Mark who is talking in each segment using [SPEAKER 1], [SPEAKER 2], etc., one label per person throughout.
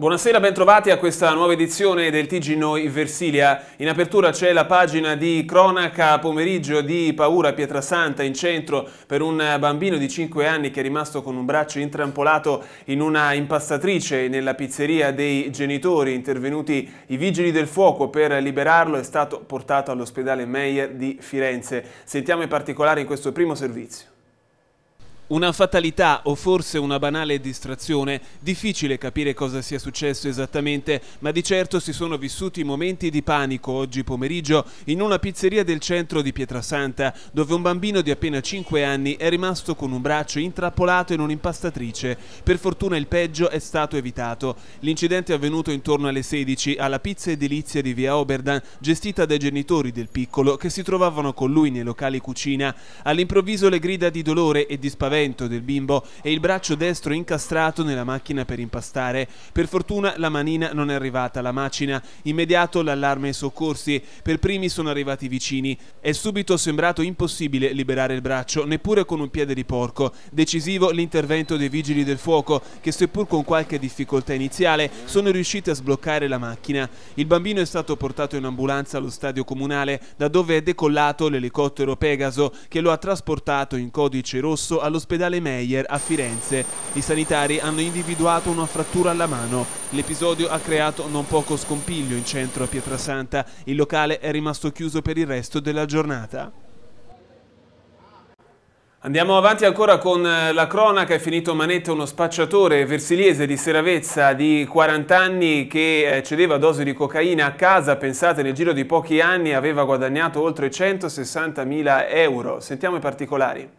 [SPEAKER 1] Buonasera, bentrovati a questa nuova edizione del TG Noi Versilia. In apertura c'è la pagina di cronaca pomeriggio di Paura Pietrasanta in centro per un bambino di 5 anni che è rimasto con un braccio intrampolato in una impastatrice nella pizzeria dei genitori. Intervenuti i vigili del fuoco per liberarlo è stato portato all'ospedale Meyer di Firenze. Sentiamo i particolari in questo primo servizio. Una fatalità o forse una banale distrazione, difficile capire cosa sia successo esattamente, ma di certo si sono vissuti momenti di panico oggi pomeriggio in una pizzeria del centro di Pietrasanta, dove un bambino di appena 5 anni è rimasto con un braccio intrappolato in un'impastatrice. Per fortuna il peggio è stato evitato. L'incidente è avvenuto intorno alle 16 alla pizza edilizia di via Oberdan, gestita dai genitori del piccolo che si trovavano con lui nei locali cucina. All'improvviso le grida di dolore e di spavento spavento del bimbo e il braccio destro incastrato nella macchina per impastare. Per fortuna la manina non è arrivata alla macina. Immediato l'allarme ai soccorsi. Per primi sono arrivati i vicini. È subito sembrato impossibile liberare il braccio, neppure con un piede di porco. Decisivo l'intervento dei vigili del fuoco, che seppur con qualche difficoltà iniziale sono riusciti a sbloccare la macchina. Il bambino è stato portato in ambulanza allo stadio comunale, da dove è decollato l'elicottero Pegaso, che lo ha trasportato in codice rosso all'ospedale all'ospedale Meyer a Firenze. I sanitari hanno individuato una frattura alla mano. L'episodio ha creato non poco scompiglio in centro a Pietrasanta. Il locale è rimasto chiuso per il resto della giornata. Andiamo avanti ancora con eh, la cronaca, è finito Manetta, uno spacciatore versiliese di Seravezza di 40 anni che eh, cedeva dosi di cocaina a casa, pensate nel giro di pochi anni aveva guadagnato oltre 160.000 euro. Sentiamo i particolari.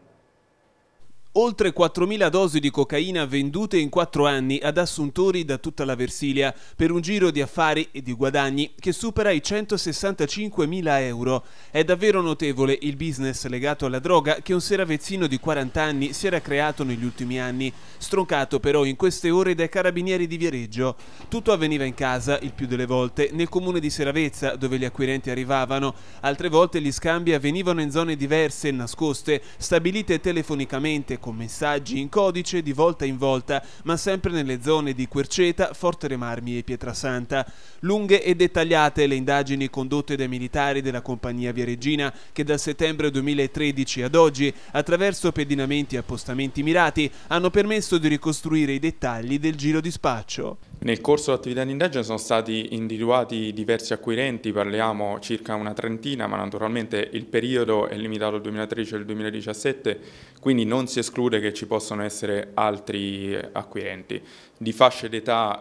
[SPEAKER 1] Oltre 4.000 dosi di cocaina vendute in 4 anni ad assuntori da tutta la Versilia per un giro di affari e di guadagni che supera i 165.000 euro. È davvero notevole il business legato alla droga che un seravezzino di 40 anni si era creato negli ultimi anni, stroncato però in queste ore dai carabinieri di Viareggio. Tutto avveniva in casa, il più delle volte, nel comune di Seravezza dove gli acquirenti arrivavano, altre volte gli scambi avvenivano in zone diverse nascoste, stabilite telefonicamente con messaggi in codice di volta in volta, ma sempre nelle zone di Querceta, Forte Remarmi e Pietrasanta. Lunghe e dettagliate le indagini condotte dai militari della compagnia Viareggina che dal settembre 2013 ad oggi, attraverso pedinamenti e appostamenti mirati, hanno permesso di ricostruire i dettagli del giro di spaccio. Nel corso dell'attività di indagine sono stati individuati diversi acquirenti, parliamo circa una trentina, ma naturalmente il periodo è limitato al 2013 e al 2017, quindi non si esclude che ci possano essere altri eh, acquirenti. Di fasce d'età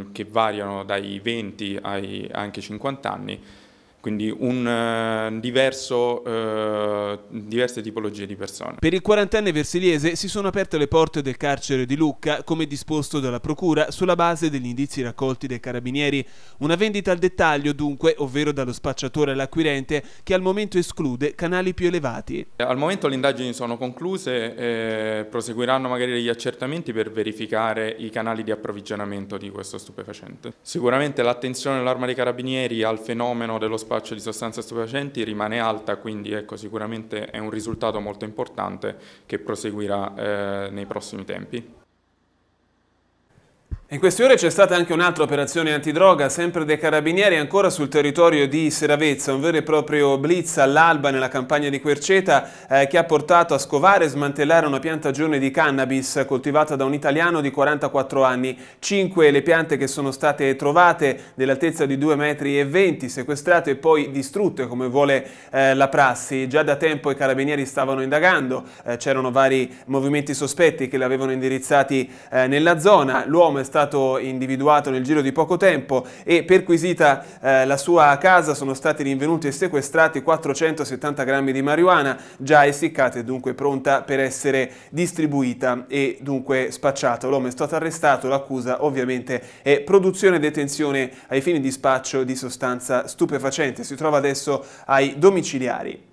[SPEAKER 1] eh, che variano dai 20 ai anche 50 anni, quindi un, eh, diverso, eh, diverse tipologie di persone. Per il quarantenne versiliese si sono aperte le porte del carcere di Lucca, come disposto dalla Procura, sulla base degli indizi raccolti dai carabinieri. Una vendita al dettaglio, dunque, ovvero dallo spacciatore all'acquirente, che al momento esclude canali più elevati. Al momento le indagini sono concluse, eh, proseguiranno magari gli accertamenti per verificare i canali di approvvigionamento di questo stupefacente. Sicuramente l'attenzione dell'arma dei carabinieri al fenomeno dello spacciatore spaccio di sostanze stupefacenti rimane alta, quindi ecco, sicuramente è un risultato molto importante che proseguirà eh, nei prossimi tempi. In queste ore c'è stata anche un'altra operazione antidroga, sempre dei carabinieri, ancora sul territorio di Seravezza, un vero e proprio blitz all'alba nella campagna di Querceta eh, che ha portato a scovare e smantellare una piantagione di cannabis coltivata da un italiano di 44 anni. Cinque le piante che sono state trovate dell'altezza di 2,20 metri, sequestrate e poi distrutte come vuole eh, la prassi. Già da tempo i carabinieri stavano indagando, eh, c'erano vari movimenti sospetti che li avevano indirizzati eh, nella zona. L'uomo è stato stato individuato nel giro di poco tempo e perquisita eh, la sua casa sono stati rinvenuti e sequestrati 470 grammi di marijuana già essiccata e dunque pronta per essere distribuita e dunque spacciata. L'uomo è stato arrestato, l'accusa ovviamente è produzione e detenzione ai fini di spaccio di sostanza stupefacente. Si trova adesso ai domiciliari.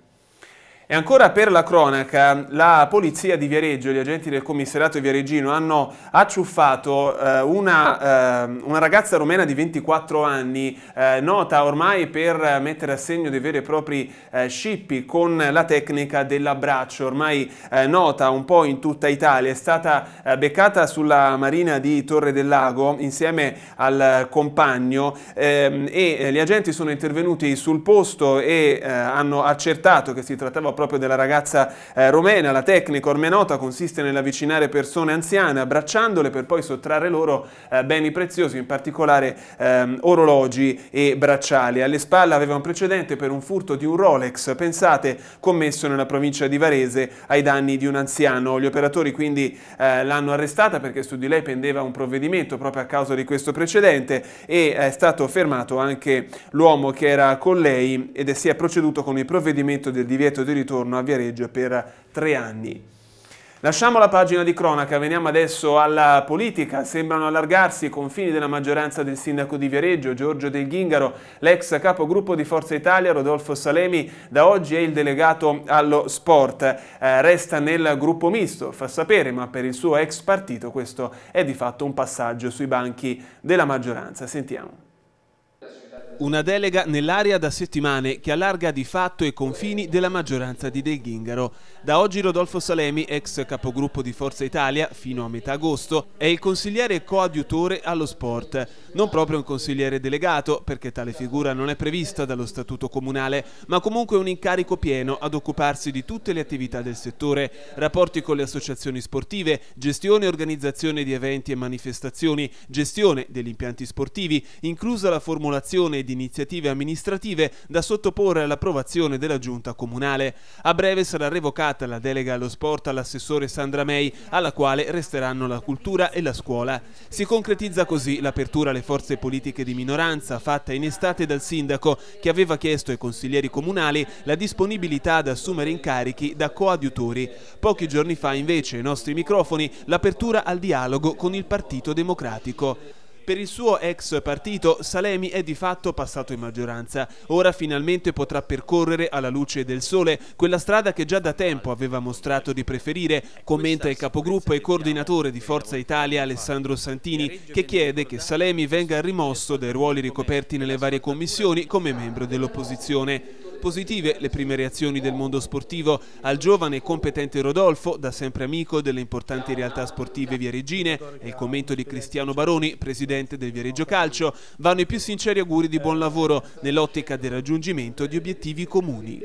[SPEAKER 1] E ancora per la cronaca, la polizia di Viareggio, gli agenti del commissariato di viareggino hanno acciuffato eh, una, eh, una, ragazza romena di 24 anni, eh, nota ormai per mettere a segno dei veri e propri eh, scippi con la tecnica dell'abbraccio, ormai eh, nota un po' in tutta Italia. È stata eh, beccata sulla marina di Torre del Lago insieme al compagno ehm, e gli agenti sono intervenuti sul posto e hanno accertato che si trattava proprio della ragazza eh, romena, la tecnica ormai nota consiste nell'avvicinare persone anziane abbracciandole per poi sottrarre loro eh, beni preziosi, in particolare ehm, orologi e bracciali. Alle spalle aveva un precedente per un furto di un Rolex, pensate, commesso nella provincia di Varese ai danni di un anziano. Gli operatori quindi eh, l'hanno arrestata perché su di lei pendeva un provvedimento proprio a causa di questo precedente e eh, è stato fermato anche l'uomo che era con lei ed è si è proceduto con il provvedimento del divieto di ritorno ritorno a Viareggio per tre anni. Lasciamo la pagina di cronaca, veniamo adesso alla politica. Sembrano allargarsi i confini della maggioranza del sindaco di Viareggio, Giorgio Del Ghingaro, l'ex capogruppo di Forza Italia, Rodolfo Salemi, da oggi è il delegato allo sport. Eh, resta nel gruppo misto, fa sapere, ma per il suo ex partito questo è di fatto un passaggio sui banchi della maggioranza. Sentiamo una delega nell'area da settimane che allarga di fatto i confini della maggioranza di De Ghingaro. Da oggi Rodolfo Salemi, ex capogruppo di Forza Italia fino a metà agosto, è il consigliere coadiutore allo sport. Non proprio un consigliere delegato, perché tale figura non è prevista dallo statuto comunale, ma comunque un incarico pieno ad occuparsi di tutte le attività del settore, rapporti con le associazioni sportive, gestione e organizzazione di eventi e manifestazioni, gestione degli impianti sportivi, inclusa la formulazione di di iniziative amministrative da sottoporre all'approvazione della giunta comunale. A breve sarà revocata la delega allo sport all'assessore Sandra May, alla quale resteranno la cultura e la scuola. Si concretizza così l'apertura alle forze politiche di minoranza fatta in estate dal sindaco che aveva chiesto ai consiglieri comunali la disponibilità ad assumere incarichi da coadiutori. Pochi giorni fa invece ai nostri microfoni l'apertura al dialogo con il Partito Democratico. Per il suo ex partito Salemi è di fatto passato in maggioranza. Ora finalmente potrà percorrere alla luce del sole quella strada che già da tempo aveva mostrato di preferire, commenta il capogruppo e coordinatore di Forza Italia Alessandro Santini, che chiede che Salemi venga rimosso dai ruoli ricoperti nelle varie commissioni come membro dell'opposizione. Positive le prime reazioni del mondo sportivo al giovane e competente Rodolfo, da sempre amico delle importanti realtà sportive viareggine e il commento di Cristiano Baroni, presidente del Viareggio Calcio, vanno i più sinceri auguri di buon lavoro nell'ottica del raggiungimento di obiettivi comuni.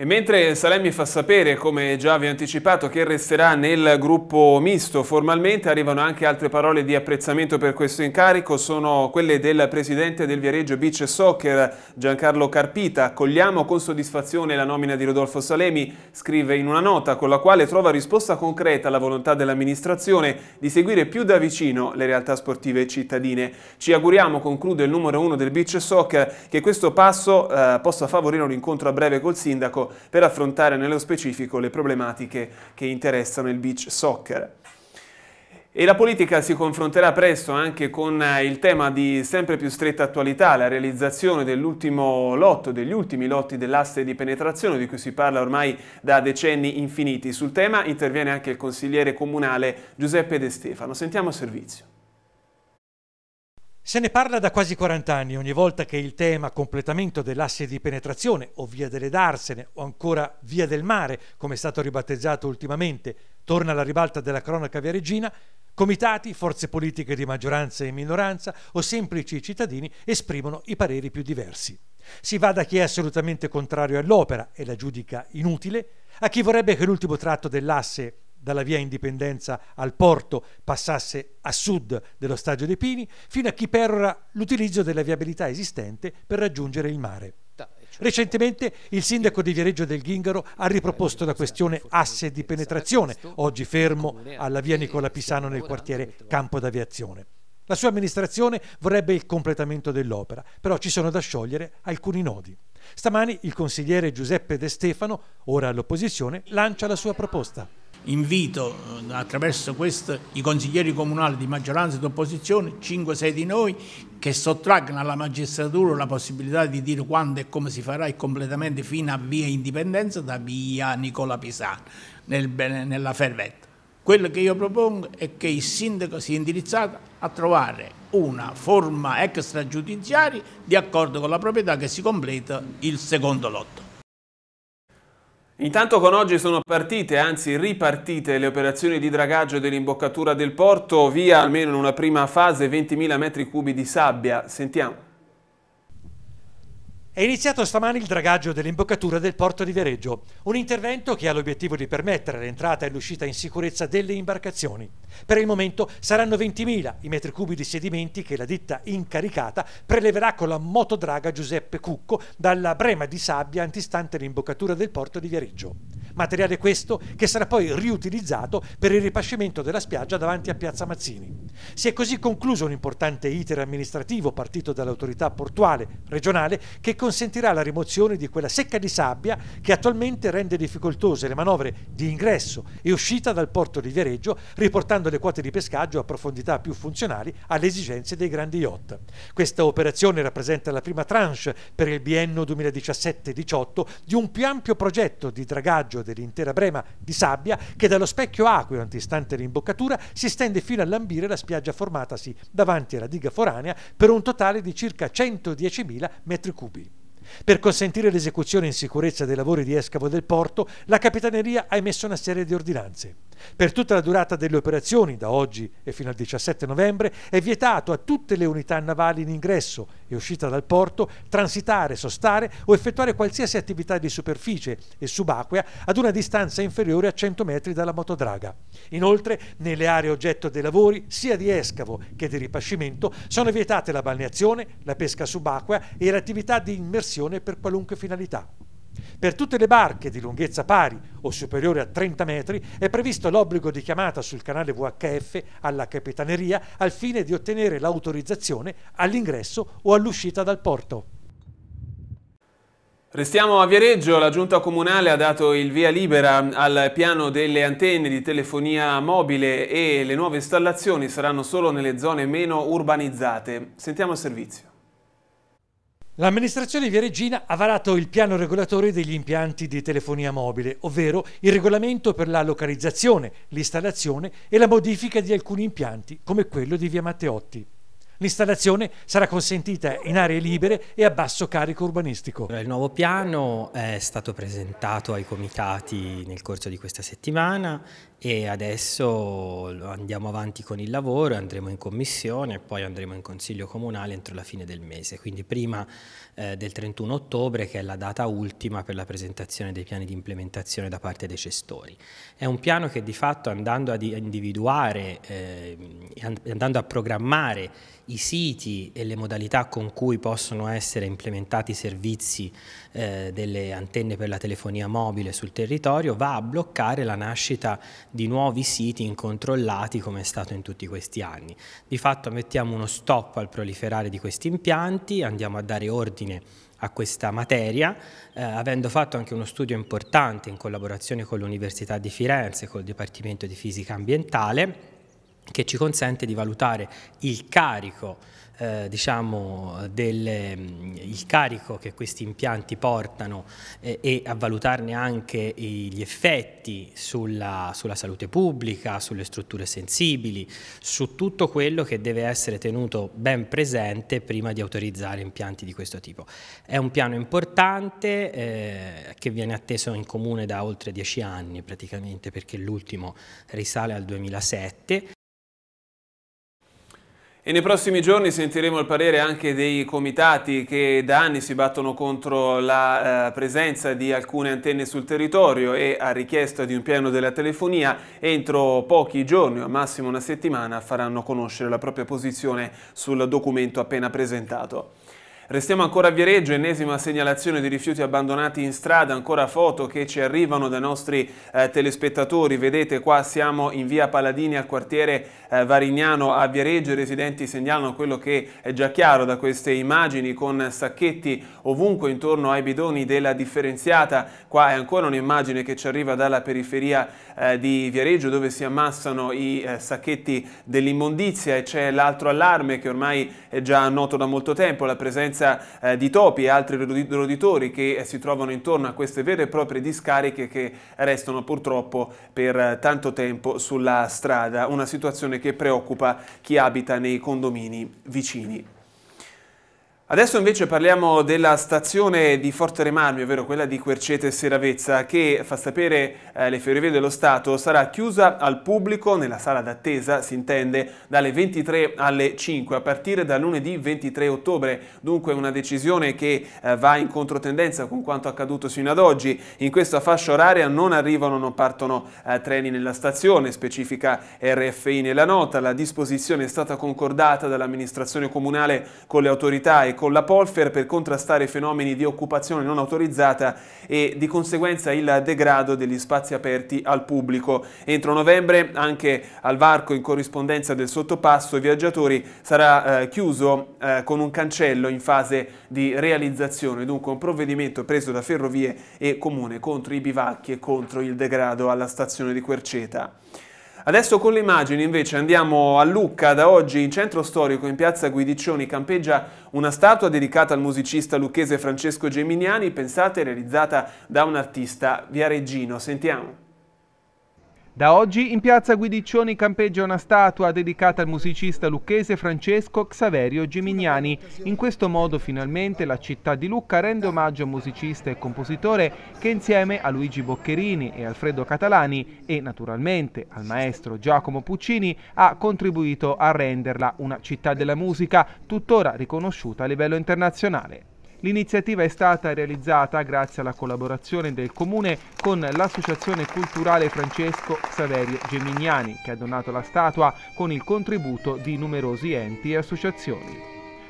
[SPEAKER 1] E mentre Salemi fa sapere, come già vi ho anticipato, che resterà nel gruppo misto formalmente, arrivano anche altre parole di apprezzamento per questo incarico, sono quelle del presidente del Viareggio Beach Soccer, Giancarlo Carpita. Accogliamo con soddisfazione la nomina di Rodolfo Salemi, scrive in una nota con la quale trova risposta concreta alla volontà dell'amministrazione di seguire più da vicino le realtà sportive cittadine. Ci auguriamo, conclude il numero uno del Beach Soccer, che questo passo eh, possa favorire un incontro a breve col sindaco per affrontare nello specifico le problematiche che interessano il beach soccer. E la politica si confronterà presto anche con eh, il tema di sempre più stretta attualità, la realizzazione dell'ultimo lotto, degli ultimi lotti dell'asse di penetrazione di cui si parla ormai da decenni infiniti. Sul tema interviene anche il consigliere comunale Giuseppe De Stefano. Sentiamo servizio.
[SPEAKER 2] Se ne parla da quasi 40 anni, ogni volta che il tema completamento dell'asse di penetrazione o via delle darsene o ancora via del mare, come è stato ribattezzato ultimamente, torna alla ribalta della cronaca via regina, comitati, forze politiche di maggioranza e minoranza o semplici cittadini esprimono i pareri più diversi. Si va da chi è assolutamente contrario all'opera e la giudica inutile, a chi vorrebbe che l'ultimo tratto dell'asse dalla via Indipendenza al porto passasse a sud dello Stagio dei Pini, fino a chi perora l'utilizzo della viabilità esistente per raggiungere il mare. Cioè, Recentemente il sindaco di Viareggio del Ghingaro ha riproposto la questione asse di penetrazione, oggi fermo alla via Nicola Pisano nel quartiere Campo d'Aviazione. La sua amministrazione vorrebbe il completamento dell'opera, però ci sono da sciogliere alcuni nodi. Stamani il consigliere Giuseppe De Stefano, ora all'opposizione, lancia la sua proposta invito eh, attraverso questo i consiglieri comunali di maggioranza
[SPEAKER 3] e di opposizione, 5-6 di noi, che sottraggano alla magistratura la possibilità di dire quando e come si farà il completamento fino a via Indipendenza da via Nicola Pisano, nel, nella Fervetta. Quello che io propongo è che il sindaco sia indirizzato a trovare una forma extragiudiziaria di accordo con la proprietà che si completa il secondo lotto. Intanto con oggi sono
[SPEAKER 1] partite, anzi ripartite, le operazioni di dragaggio dell'imboccatura del porto, via almeno in una
[SPEAKER 2] prima fase 20.000 metri cubi di sabbia. Sentiamo. È iniziato stamani il dragaggio dell'imboccatura del porto di Viareggio, un intervento che ha l'obiettivo di permettere l'entrata e l'uscita in sicurezza delle imbarcazioni. Per il momento saranno 20.000 i metri cubi di sedimenti che la ditta incaricata preleverà con la motodraga Giuseppe Cucco dalla brema di sabbia antistante l'imboccatura del porto di Viareggio materiale questo che sarà poi riutilizzato per il ripascimento della spiaggia davanti a Piazza Mazzini. Si è così concluso un importante iter amministrativo partito dall'autorità portuale regionale che consentirà la rimozione di quella secca di sabbia che attualmente rende difficoltose le manovre di ingresso e uscita dal porto di Viareggio, riportando le quote di pescaggio a profondità più funzionali alle esigenze dei grandi yacht. Questa operazione rappresenta la prima tranche per il biennio 2017-18 di un più ampio progetto di dragaggio dell'intera brema di sabbia che dallo specchio acqueo antistante l'imboccatura si stende fino a lambire la spiaggia formatasi davanti alla diga foranea per un totale di circa 110.000 metri cubi. Per consentire l'esecuzione in sicurezza dei lavori di escavo del porto, la Capitaneria ha emesso una serie di ordinanze. Per tutta la durata delle operazioni, da oggi e fino al 17 novembre, è vietato a tutte le unità navali in ingresso e uscita dal porto transitare, sostare o effettuare qualsiasi attività di superficie e subacquea ad una distanza inferiore a 100 metri dalla motodraga. Inoltre, nelle aree oggetto dei lavori, sia di escavo che di ripascimento, sono vietate la balneazione, la pesca subacquea e l'attività di immersione per qualunque finalità. Per tutte le barche di lunghezza pari o superiore a 30 metri è previsto l'obbligo di chiamata sul canale VHF alla Capitaneria al fine di ottenere l'autorizzazione all'ingresso o all'uscita dal porto.
[SPEAKER 1] Restiamo a Viareggio, la giunta comunale ha dato il via libera al piano delle antenne di telefonia mobile e le nuove installazioni saranno solo nelle zone meno urbanizzate. Sentiamo il servizio.
[SPEAKER 2] L'amministrazione di Via Regina ha varato il piano regolatore degli impianti di telefonia mobile, ovvero il regolamento per la localizzazione, l'installazione e la modifica di alcuni impianti, come quello di Via Matteotti. L'installazione sarà consentita in aree libere e a basso carico
[SPEAKER 4] urbanistico. Il nuovo piano è stato presentato ai comitati nel corso di questa settimana e adesso andiamo avanti con il lavoro, andremo in commissione e poi andremo in consiglio comunale entro la fine del mese, quindi prima eh, del 31 ottobre che è la data ultima per la presentazione dei piani di implementazione da parte dei gestori. È un piano che di fatto andando a individuare, eh, andando a programmare i siti e le modalità con cui possono essere implementati i servizi eh, delle antenne per la telefonia mobile sul territorio va a bloccare la nascita di nuovi siti incontrollati come è stato in tutti questi anni. Di fatto mettiamo uno stop al proliferare di questi impianti, andiamo a dare ordine a questa materia, eh, avendo fatto anche uno studio importante in collaborazione con l'Università di Firenze, col Dipartimento di Fisica Ambientale, che ci consente di valutare il carico, eh, diciamo, delle, mm, il carico che questi impianti portano eh, e a valutarne anche gli effetti sulla, sulla, salute pubblica, sulle strutture sensibili, su tutto quello che deve essere tenuto ben presente prima di autorizzare impianti di questo tipo. È un piano importante eh, che viene atteso in comune da oltre dieci anni praticamente perché l'ultimo risale al 2007
[SPEAKER 1] e nei prossimi giorni sentiremo il parere anche dei comitati che da anni si battono contro la eh, presenza di alcune antenne sul territorio e a richiesta di un piano della telefonia entro pochi giorni, o massimo una settimana, faranno conoscere la propria posizione sul documento appena presentato. Restiamo ancora a Viareggio, ennesima segnalazione di rifiuti abbandonati in strada, ancora foto che ci arrivano dai nostri eh, telespettatori. Vedete qua siamo in via Paladini al quartiere eh, Varignano a Viareggio, i residenti segnalano quello che è già chiaro da queste immagini con sacchetti ovunque intorno ai bidoni della differenziata. Qua è ancora un'immagine che ci arriva dalla periferia eh, di Viareggio dove si ammassano i eh, sacchetti dell'immondizia e c'è l'altro allarme che ormai è già noto da molto tempo, la presenza eh, di topi e altri roditori che eh, si trovano intorno a queste vere e proprie discariche che restano purtroppo per eh, tanto tempo sulla strada, una situazione che preoccupa chi abita nei condomini vicini. Adesso invece parliamo della stazione di Forte Remarmi, ovvero quella di Quercete Seravezza, che fa sapere eh, le ferrovie dello Stato sarà chiusa al pubblico nella sala d'attesa, si intende, dalle 23 alle 5 a partire da lunedì 23 ottobre. Dunque una decisione che eh, va in controtendenza con quanto accaduto sino ad oggi. In questa fascia oraria non arrivano, non partono eh, treni nella stazione, specifica RFI nella nota. La disposizione è stata concordata dall'amministrazione comunale con le autorità e con la Polfer per contrastare fenomeni di occupazione non autorizzata e di conseguenza il degrado degli spazi aperti al pubblico. Entro novembre anche al varco in corrispondenza del sottopasso ai viaggiatori sarà eh, chiuso eh, con un cancello in fase di realizzazione, dunque un provvedimento preso da Ferrovie e Comune contro i bivacchi e contro il degrado alla stazione di Querceta. Adesso con le immagini invece andiamo a Lucca, da oggi in centro storico in piazza Guidiccioni campeggia una statua dedicata al musicista lucchese Francesco Geminiani, pensate realizzata da un artista viareggino. Sentiamo. Da oggi in piazza Guidiccioni campeggia una statua dedicata al musicista lucchese Francesco Xaverio Gimignani. In questo modo finalmente la città di Lucca rende omaggio a musicista e compositore che insieme a Luigi Boccherini e Alfredo Catalani e naturalmente al maestro Giacomo Puccini ha contribuito a renderla una città della musica tuttora riconosciuta a livello internazionale. L'iniziativa è stata realizzata grazie alla collaborazione del Comune con l'Associazione Culturale Francesco Saverio Gemignani, che ha donato la statua con il contributo di numerosi enti e associazioni.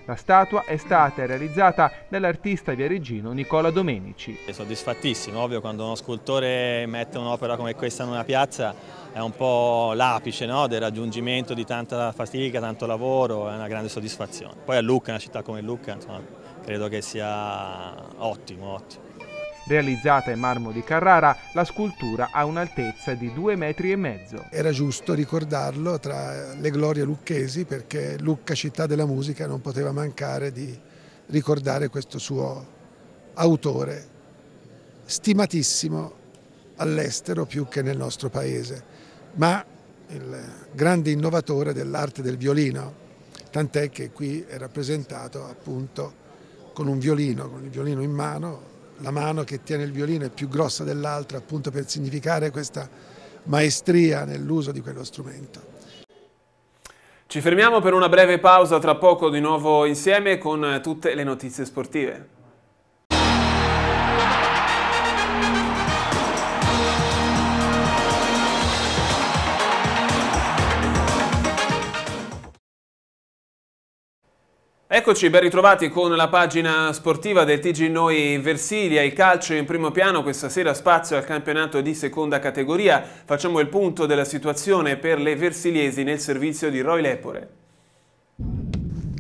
[SPEAKER 1] La statua è stata realizzata dall'artista
[SPEAKER 4] viareggino Nicola Domenici. È soddisfattissimo, ovvio quando uno scultore mette un'opera come questa in una piazza è un po' l'apice no? del raggiungimento di tanta fatica, tanto lavoro, è una grande soddisfazione. Poi a Lucca, una città come Lucca, insomma, credo che sia ottimo. ottimo.
[SPEAKER 1] Realizzata in marmo di Carrara, la scultura ha un'altezza
[SPEAKER 2] di due metri e mezzo.
[SPEAKER 3] Era giusto ricordarlo tra le glorie lucchesi perché Lucca, città della musica, non poteva mancare di ricordare questo suo autore, stimatissimo all'estero più che nel nostro paese, ma il grande innovatore dell'arte del violino, tant'è che qui è rappresentato appunto con un violino, con il violino in mano, la mano che tiene il violino è più grossa dell'altra appunto per significare questa maestria nell'uso di quello strumento. Ci fermiamo per
[SPEAKER 1] una breve pausa, tra poco di nuovo insieme con tutte le notizie sportive. Eccoci, ben ritrovati con la pagina sportiva del TG Noi Versilia, il calcio in primo piano, questa sera spazio al campionato di seconda categoria. Facciamo il punto della situazione per le versiliesi nel servizio di Roy Lepore.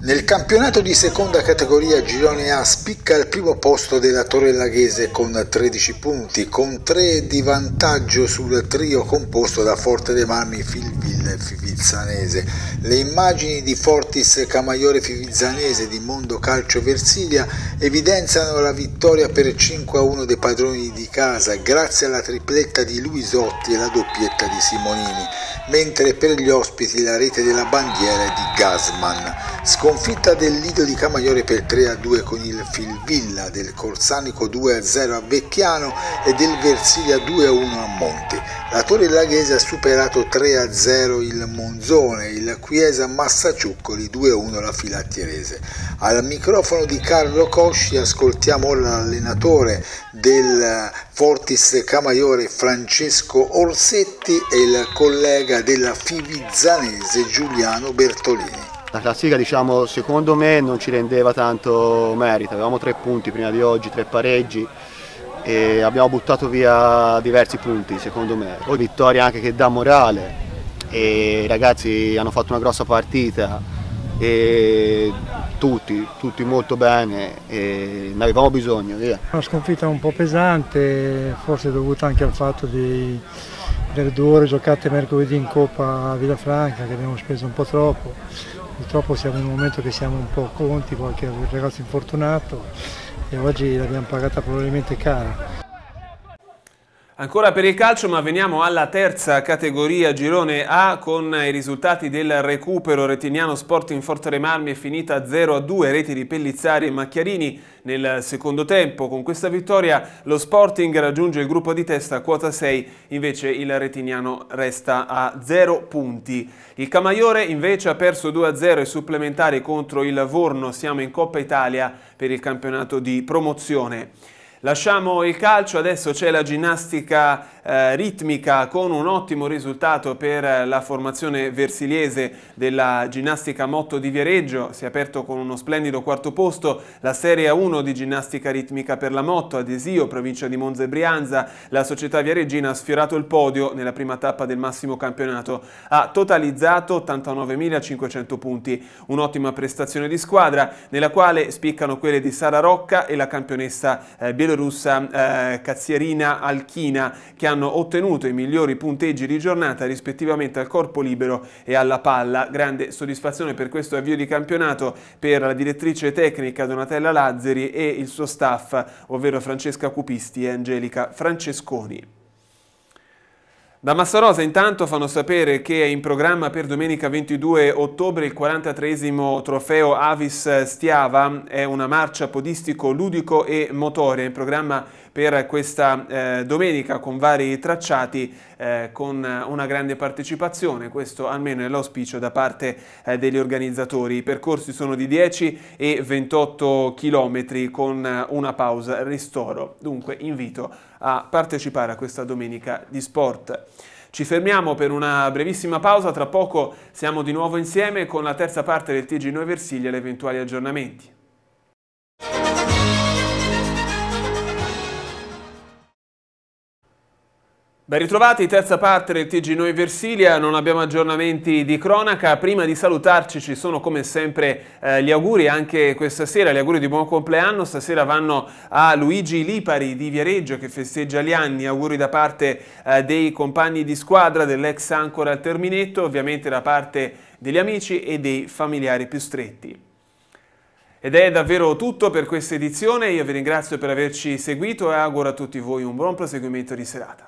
[SPEAKER 3] Nel campionato di seconda categoria Girone A spicca il primo posto della Torre Laghese con 13 punti, con 3 di vantaggio sul trio composto da Forte dei Marmi, Filvini del Fivizzanese. Le immagini di Fortis Camaiore Fivizzanese di Mondo Calcio Versilia evidenziano la vittoria per 5-1 dei padroni di casa grazie alla tripletta di Luisotti e la doppietta di Simonini, mentre per gli ospiti la rete della bandiera è di Gasman. Sconfitta del Lido di Camaiore per 3-2 con il Filvilla, del Corsanico 2-0 a Vecchiano e del Versilia 2-1 a Monte. La Torre Laghese ha superato 3-0 il Monzone, il Chiesa Massaciuccoli 2-1 la Filattirese. Al microfono di Carlo Cosci ascoltiamo l'allenatore del Fortis Camaiore Francesco Orsetti e il collega della Fivizzanese Giuliano Bertolini. La classifica diciamo secondo me non ci rendeva tanto merito, avevamo tre punti prima di
[SPEAKER 1] oggi, tre pareggi e abbiamo buttato via diversi punti secondo me. Poi
[SPEAKER 3] vittoria anche che dà morale, e i ragazzi hanno fatto una grossa partita e tutti, tutti molto bene e ne avevamo bisogno. Via. Una sconfitta un po' pesante, forse dovuta anche al fatto di, delle due ore giocate mercoledì in Coppa a Villafranca che abbiamo speso un po' troppo. Purtroppo siamo in un momento che siamo un po' conti, qualche ragazzo infortunato e oggi l'abbiamo pagata probabilmente cara.
[SPEAKER 1] Ancora per il calcio ma veniamo alla terza categoria girone A con i risultati del recupero Retiniano Sporting Forte Marmi è finita 0-2 reti di Pellizzari e Macchiarini nel secondo tempo con questa vittoria lo Sporting raggiunge il gruppo di testa a quota 6 invece il Retiniano resta a 0 punti. Il Camaiore invece ha perso 2-0 e supplementari contro il Vorno siamo in Coppa Italia per il campionato di promozione. Lasciamo il calcio, adesso c'è la ginnastica eh, ritmica con un ottimo risultato per la formazione versiliese della ginnastica Motto di Viareggio, si è aperto con uno splendido quarto posto la Serie 1 di ginnastica ritmica per la Motto, Adesio, provincia di Monza e Brianza, la società viareggina ha sfiorato il podio nella prima tappa del massimo campionato, ha totalizzato 89.500 punti, un'ottima prestazione di squadra nella quale spiccano quelle di Sara Rocca e la campionessa eh, bielorussa eh, Cazzierina Alchina che hanno ottenuto i migliori punteggi di giornata rispettivamente al corpo libero e alla palla. Grande soddisfazione per questo avvio di campionato per la direttrice tecnica Donatella Lazzeri e il suo staff, ovvero Francesca Cupisti e Angelica Francesconi. Da Massarosa intanto fanno sapere che è in programma per domenica 22 ottobre il 43 trofeo Avis Stiava, è una marcia podistico ludico e motore in programma per questa eh, domenica con vari tracciati eh, con una grande partecipazione, questo almeno è l'auspicio da parte eh, degli organizzatori. I percorsi sono di 10 e 28 km con eh, una pausa ristoro, dunque invito a partecipare a questa domenica di sport. Ci fermiamo per una brevissima pausa, tra poco siamo di nuovo insieme con la terza parte del TG Noi Versiglia e gli eventuali aggiornamenti. Ben ritrovati, terza parte del TG Noi Versilia, non abbiamo aggiornamenti di cronaca, prima di salutarci ci sono come sempre eh, gli auguri anche questa sera, gli auguri di buon compleanno, stasera vanno a Luigi Lipari di Viareggio che festeggia gli anni, auguri da parte eh, dei compagni di squadra dell'ex ancora al Terminetto, ovviamente da parte degli amici e dei familiari più stretti. Ed è davvero tutto per questa edizione, io vi ringrazio per averci seguito e auguro a tutti voi un buon proseguimento di serata.